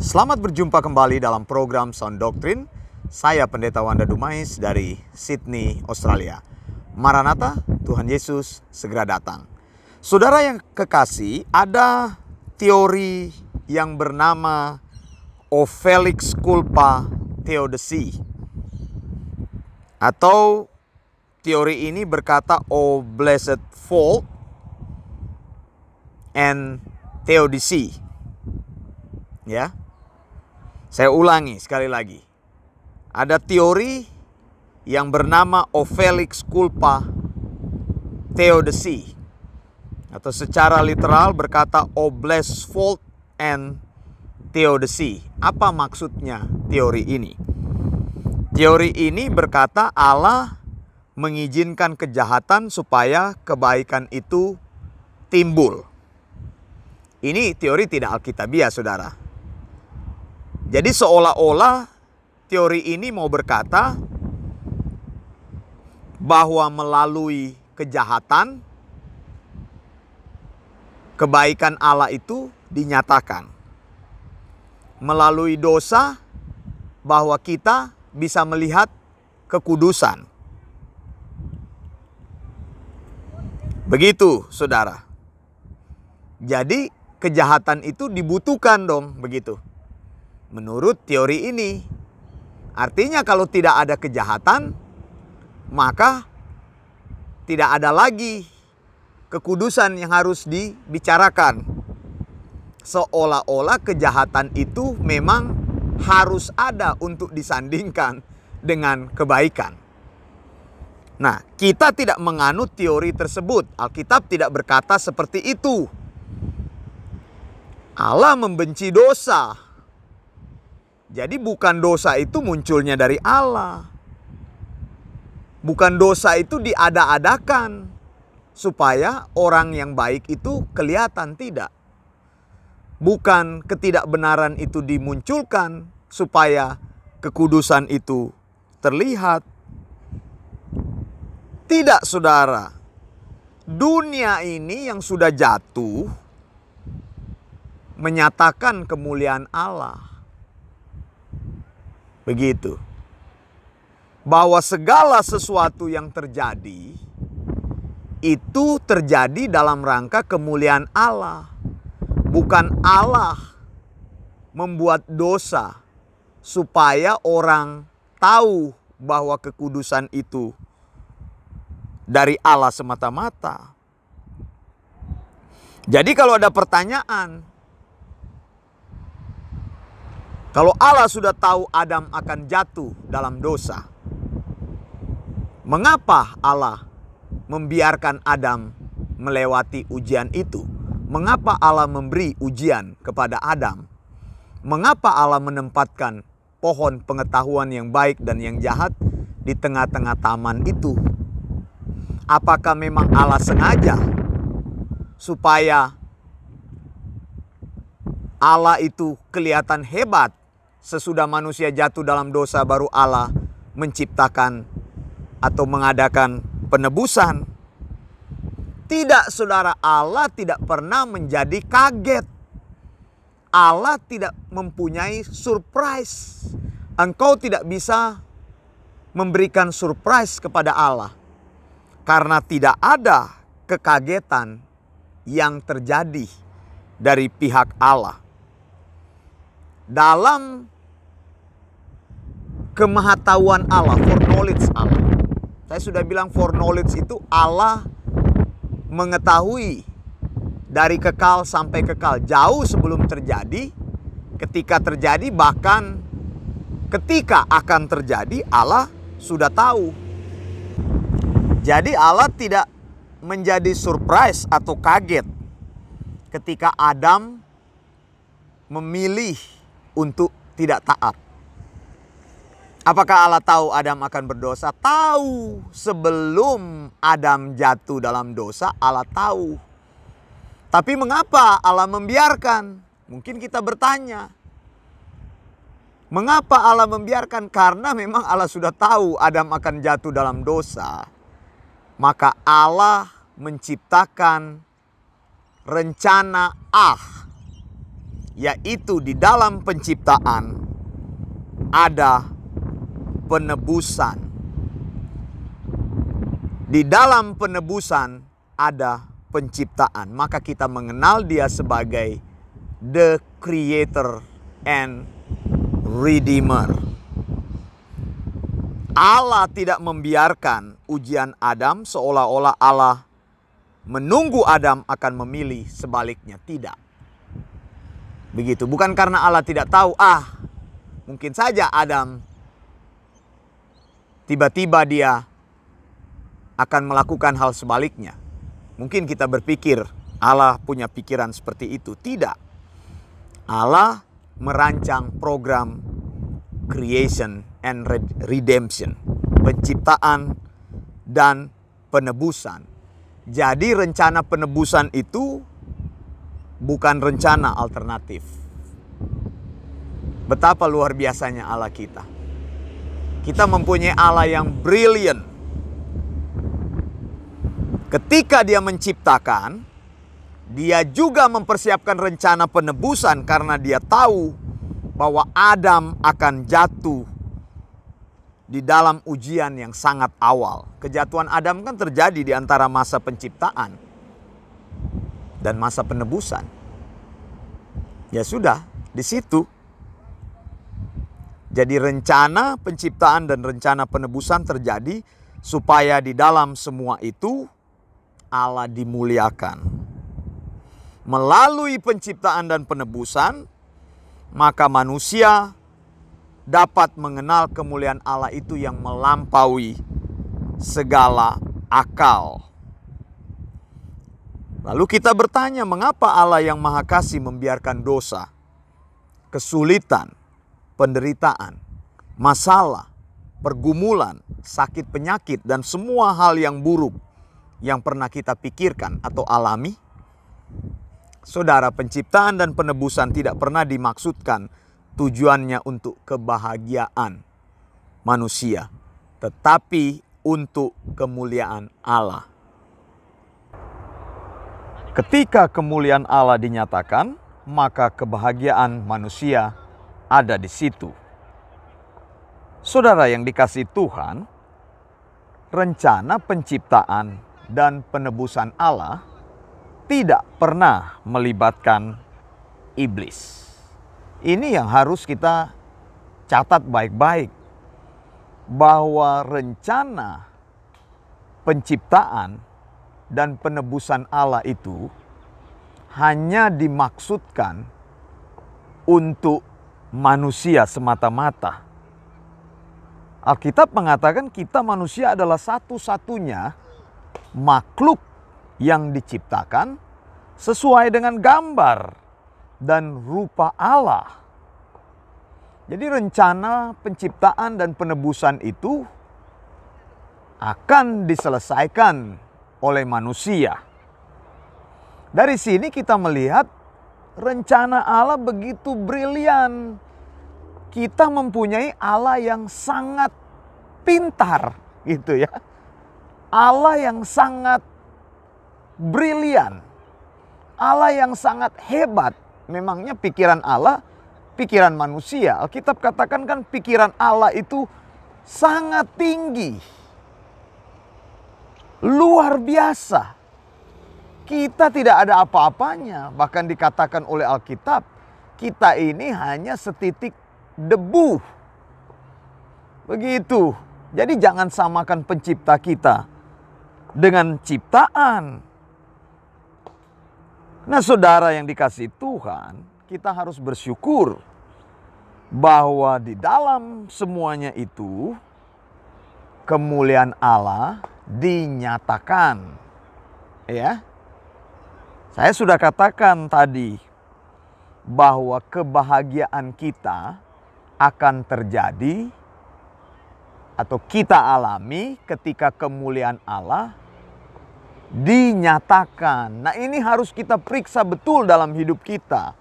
Selamat berjumpa kembali dalam program Sound Doctrine. Saya Pendeta Wanda Dumais dari Sydney, Australia. Maranatha, Tuhan Yesus segera datang. Saudara yang kekasih, ada teori yang bernama Ophelix Culpa Theodicy. Atau teori ini berkata O Blessed Fall and Theodicy. Ya, saya ulangi sekali lagi. Ada teori yang bernama Ophelix culpa theodicy atau secara literal berkata obless fault and theodicy. Apa maksudnya teori ini? Teori ini berkata Allah mengizinkan kejahatan supaya kebaikan itu timbul. Ini teori tidak alkitabiah, saudara. Jadi seolah-olah teori ini mau berkata bahwa melalui kejahatan kebaikan Allah itu dinyatakan. Melalui dosa bahwa kita bisa melihat kekudusan. Begitu, Saudara. Jadi kejahatan itu dibutuhkan dong, begitu. Menurut teori ini, artinya kalau tidak ada kejahatan, maka tidak ada lagi kekudusan yang harus dibicarakan. Seolah-olah kejahatan itu memang harus ada untuk disandingkan dengan kebaikan. Nah, kita tidak menganut teori tersebut. Alkitab tidak berkata seperti itu. Allah membenci dosa, jadi bukan dosa itu munculnya dari Allah. Bukan dosa itu diada-adakan supaya orang yang baik itu kelihatan tidak. Bukan ketidakbenaran itu dimunculkan supaya kekudusan itu terlihat. Tidak, saudara, dunia ini yang sudah jatuh menyatakan kemuliaan Allah. Begitu. Bahwa segala sesuatu yang terjadi itu terjadi dalam rangka kemuliaan Allah. Bukan Allah membuat dosa supaya orang tahu bahwa kekudusan itu dari Allah semata-mata. Jadi kalau ada pertanyaan, kalau Allah sudah tahu Adam akan jatuh dalam dosa, mengapa Allah membiarkan Adam melewati ujian itu? Mengapa Allah memberi ujian kepada Adam? Mengapa Allah menempatkan pohon pengetahuan yang baik dan yang jahat di tengah-tengah taman itu? Apakah memang Allah sengaja supaya Allah itu kelihatan hebat sesudah manusia jatuh dalam dosa baru Allah menciptakan atau mengadakan penebusan. Tidak saudara Allah tidak pernah menjadi kaget. Allah tidak mempunyai surprise. Engkau tidak bisa memberikan surprise kepada Allah. Karena tidak ada kekagetan yang terjadi dari pihak Allah dalam kemahatauan Allah, for knowledge Allah. Saya sudah bilang for knowledge itu Allah mengetahui dari kekal sampai kekal jauh sebelum terjadi, ketika terjadi bahkan ketika akan terjadi Allah sudah tahu. Jadi Allah tidak menjadi surprise atau kaget ketika Adam memilih untuk tidak taat. Apakah Allah tahu Adam akan berdosa? Tahu. Sebelum Adam jatuh dalam dosa, Allah tahu. Tapi mengapa Allah membiarkan? Mungkin kita bertanya. Mengapa Allah membiarkan? Karena memang Allah sudah tahu Adam akan jatuh dalam dosa. Maka Allah menciptakan rencana ah yaitu di dalam penciptaan ada penebusan. Di dalam penebusan ada penciptaan, maka kita mengenal Dia sebagai the creator and redeemer. Allah tidak membiarkan ujian Adam seolah-olah Allah menunggu Adam akan memilih sebaliknya, tidak. Begitu, bukan karena Allah tidak tahu, ah, mungkin saja Adam tiba-tiba dia akan melakukan hal sebaliknya. Mungkin kita berpikir Allah punya pikiran seperti itu. Tidak. Allah merancang program creation and redemption, penciptaan dan penebusan. Jadi rencana penebusan itu bukan rencana alternatif. Betapa luar biasanya Allah kita. Kita mempunyai Allah yang brilliant. Ketika Dia menciptakan, Dia juga mempersiapkan rencana penebusan karena Dia tahu bahwa Adam akan jatuh di dalam ujian yang sangat awal. Kejatuhan Adam kan terjadi di antara masa penciptaan dan masa penebusan. Ya sudah, di situ. Jadi rencana penciptaan dan rencana penebusan terjadi supaya di dalam semua itu Allah dimuliakan. Melalui penciptaan dan penebusan, maka manusia dapat mengenal kemuliaan Allah itu yang melampaui segala akal. Lalu kita bertanya, mengapa Allah yang Maha Kasih membiarkan dosa, kesulitan, penderitaan, masalah, pergumulan, sakit penyakit, dan semua hal yang buruk yang pernah kita pikirkan atau alami? Saudara, penciptaan dan penebusan tidak pernah dimaksudkan tujuannya untuk kebahagiaan manusia, tetapi untuk kemuliaan Allah. Ketika kemuliaan Allah dinyatakan, maka kebahagiaan manusia ada di situ. Saudara yang dikasih Tuhan, rencana penciptaan dan penebusan Allah tidak pernah melibatkan iblis. Ini yang harus kita catat baik-baik bahwa rencana penciptaan dan penebusan Allah itu hanya dimaksudkan untuk manusia semata-mata. Alkitab mengatakan kita manusia adalah satu-satunya makhluk yang diciptakan sesuai dengan gambar dan rupa Allah. Jadi rencana penciptaan dan penebusan itu akan diselesaikan oleh manusia. Dari sini kita melihat rencana Allah begitu brilian. Kita mempunyai Allah yang sangat pintar gitu ya. Allah yang sangat brilian. Allah yang sangat hebat. Memangnya pikiran Allah pikiran manusia. Alkitab katakan kan pikiran Allah itu sangat tinggi luar biasa. Kita tidak ada apa-apanya, bahkan dikatakan oleh Alkitab, kita ini hanya setitik debu. Begitu. Jadi jangan samakan pencipta kita dengan ciptaan. Nah, saudara yang dikasih Tuhan, kita harus bersyukur bahwa di dalam semuanya itu kemuliaan Allah dinyatakan. Ya. Saya sudah katakan tadi bahwa kebahagiaan kita akan terjadi atau kita alami ketika kemuliaan Allah dinyatakan. Nah, ini harus kita periksa betul dalam hidup kita.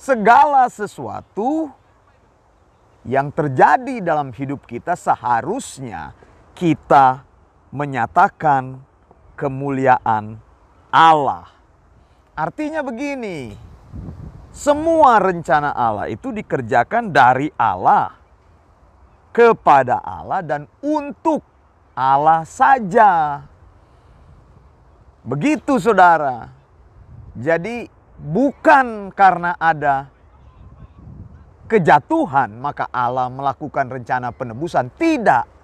Segala sesuatu yang terjadi dalam hidup kita seharusnya kita menyatakan kemuliaan Allah. Artinya begini, semua rencana Allah itu dikerjakan dari Allah kepada Allah dan untuk Allah saja. Begitu saudara. Jadi bukan karena ada kejatuhan maka Allah melakukan rencana penebusan. Tidak.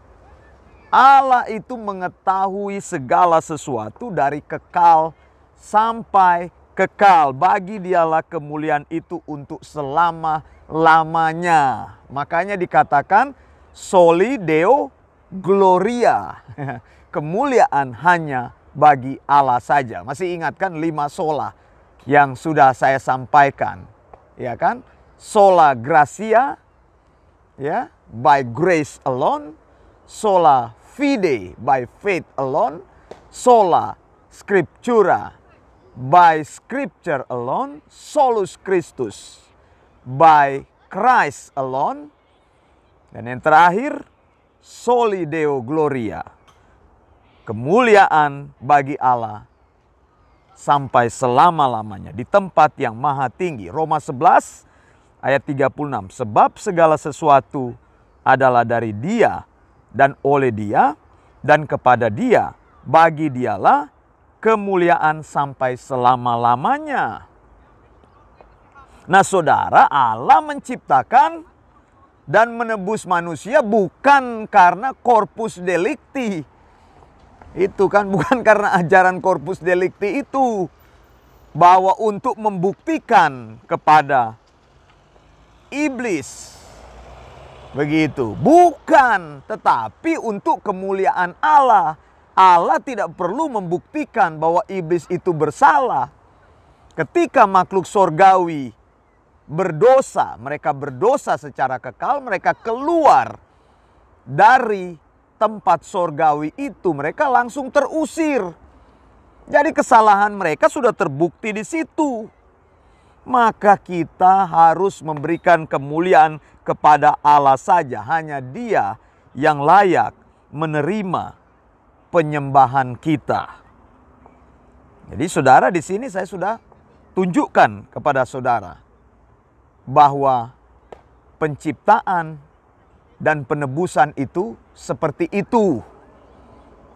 Allah itu mengetahui segala sesuatu dari kekal sampai kekal. Bagi dialah kemuliaan itu untuk selama-lamanya. Makanya dikatakan soli deo gloria. Kemuliaan hanya bagi Allah saja. Masih ingatkan lima sola yang sudah saya sampaikan. Ya kan? Sola gracia, ya, by grace alone. Sola fide by faith alone, sola scriptura by scripture alone, solus Christus by Christ alone, dan yang terakhir soli deo gloria. Kemuliaan bagi Allah sampai selama-lamanya di tempat yang maha tinggi. Roma 11 ayat 36. Sebab segala sesuatu adalah dari Dia dan oleh dia dan kepada dia bagi dialah kemuliaan sampai selama-lamanya. Nah, Saudara, Allah menciptakan dan menebus manusia bukan karena korpus delikti. Itu kan bukan karena ajaran korpus delikti itu bahwa untuk membuktikan kepada iblis Begitu. Bukan, tetapi untuk kemuliaan Allah. Allah tidak perlu membuktikan bahwa iblis itu bersalah. Ketika makhluk sorgawi berdosa, mereka berdosa secara kekal, mereka keluar dari tempat sorgawi itu. Mereka langsung terusir. Jadi kesalahan mereka sudah terbukti di situ maka kita harus memberikan kemuliaan kepada Allah saja. Hanya Dia yang layak menerima penyembahan kita. Jadi saudara di sini saya sudah tunjukkan kepada saudara bahwa penciptaan dan penebusan itu seperti itu.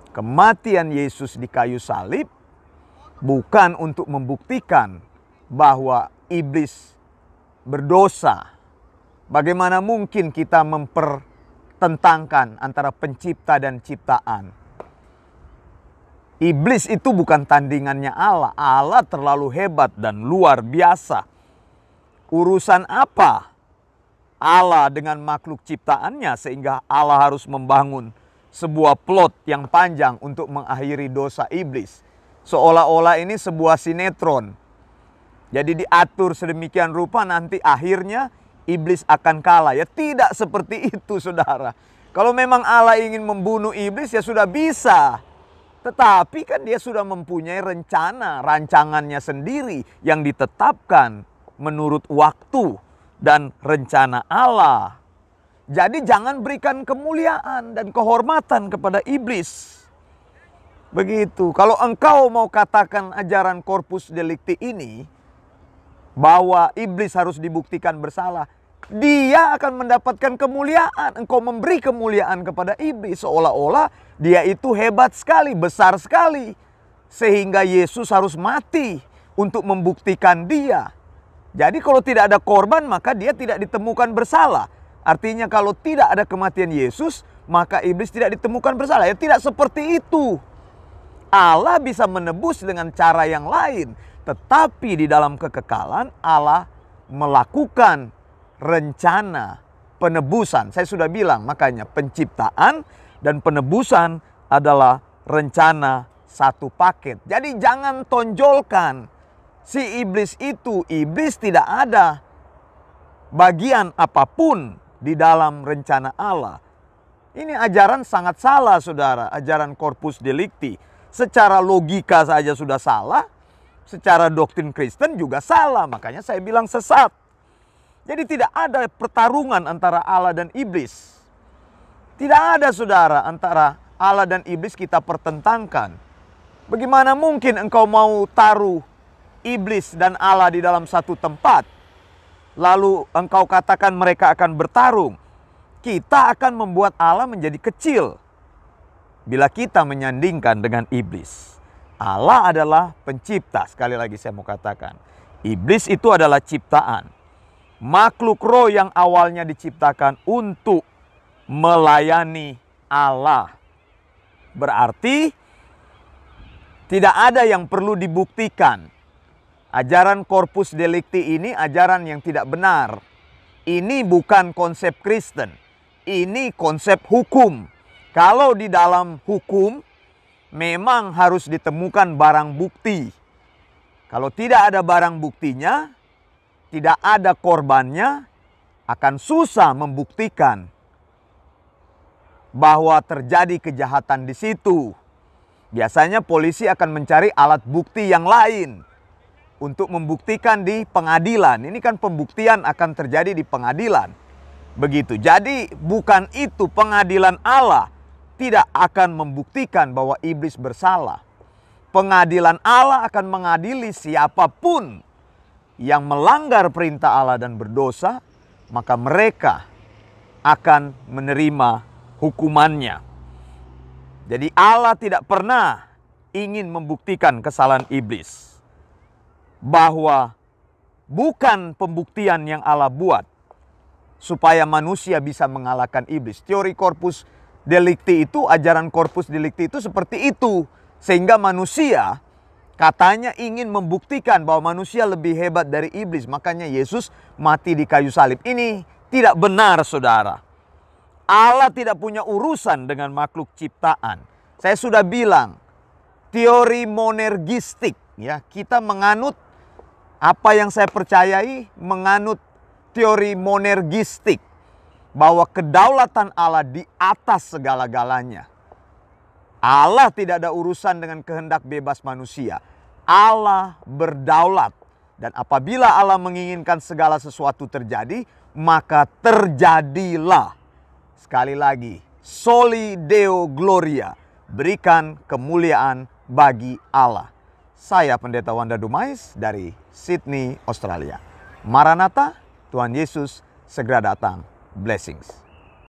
Kematian Yesus di kayu salib bukan untuk membuktikan bahwa iblis berdosa, bagaimana mungkin kita mempertentangkan antara pencipta dan ciptaan? Iblis itu bukan tandingannya Allah. Allah terlalu hebat dan luar biasa. Urusan apa Allah dengan makhluk ciptaannya sehingga Allah harus membangun sebuah plot yang panjang untuk mengakhiri dosa iblis. Seolah-olah ini sebuah sinetron jadi diatur sedemikian rupa nanti akhirnya iblis akan kalah. Ya tidak seperti itu saudara. Kalau memang Allah ingin membunuh iblis ya sudah bisa. Tetapi kan dia sudah mempunyai rencana, rancangannya sendiri yang ditetapkan menurut waktu dan rencana Allah. Jadi jangan berikan kemuliaan dan kehormatan kepada iblis. Begitu. Kalau engkau mau katakan ajaran korpus delikti ini, bahwa iblis harus dibuktikan bersalah, dia akan mendapatkan kemuliaan. Engkau memberi kemuliaan kepada iblis seolah-olah dia itu hebat sekali, besar sekali. Sehingga Yesus harus mati untuk membuktikan dia. Jadi kalau tidak ada korban maka dia tidak ditemukan bersalah. Artinya kalau tidak ada kematian Yesus maka iblis tidak ditemukan bersalah. Ya tidak seperti itu. Allah bisa menebus dengan cara yang lain. Tetapi di dalam kekekalan Allah melakukan rencana penebusan. Saya sudah bilang makanya penciptaan dan penebusan adalah rencana satu paket. Jadi jangan tonjolkan si iblis itu. Iblis tidak ada bagian apapun di dalam rencana Allah. Ini ajaran sangat salah saudara, ajaran korpus delikti. Secara logika saja sudah salah, secara doktrin Kristen juga salah. Makanya saya bilang sesat. Jadi tidak ada pertarungan antara Allah dan iblis. Tidak ada saudara antara Allah dan iblis kita pertentangkan. Bagaimana mungkin engkau mau taruh iblis dan Allah di dalam satu tempat? Lalu engkau katakan mereka akan bertarung. Kita akan membuat Allah menjadi kecil bila kita menyandingkan dengan iblis. Allah adalah pencipta. Sekali lagi saya mau katakan. Iblis itu adalah ciptaan. Makhluk roh yang awalnya diciptakan untuk melayani Allah. Berarti tidak ada yang perlu dibuktikan. Ajaran korpus delikti ini ajaran yang tidak benar. Ini bukan konsep Kristen. Ini konsep hukum. Kalau di dalam hukum memang harus ditemukan barang bukti. Kalau tidak ada barang buktinya, tidak ada korbannya, akan susah membuktikan bahwa terjadi kejahatan di situ. Biasanya polisi akan mencari alat bukti yang lain untuk membuktikan di pengadilan. Ini kan pembuktian akan terjadi di pengadilan. Begitu. Jadi bukan itu pengadilan Allah tidak akan membuktikan bahwa iblis bersalah. Pengadilan Allah akan mengadili siapapun yang melanggar perintah Allah dan berdosa, maka mereka akan menerima hukumannya. Jadi, Allah tidak pernah ingin membuktikan kesalahan iblis bahwa bukan pembuktian yang Allah buat supaya manusia bisa mengalahkan iblis. Teori korpus delikti itu, ajaran korpus delikti itu seperti itu. Sehingga manusia katanya ingin membuktikan bahwa manusia lebih hebat dari iblis. Makanya Yesus mati di kayu salib. Ini tidak benar saudara. Allah tidak punya urusan dengan makhluk ciptaan. Saya sudah bilang, teori monergistik ya, kita menganut apa yang saya percayai, menganut teori monergistik bahwa kedaulatan Allah di atas segala-galanya. Allah tidak ada urusan dengan kehendak bebas manusia. Allah berdaulat dan apabila Allah menginginkan segala sesuatu terjadi, maka terjadilah. Sekali lagi, soli deo gloria, berikan kemuliaan bagi Allah. Saya Pendeta Wanda Dumais dari Sydney, Australia. Maranatha, Tuhan Yesus segera datang. blessings.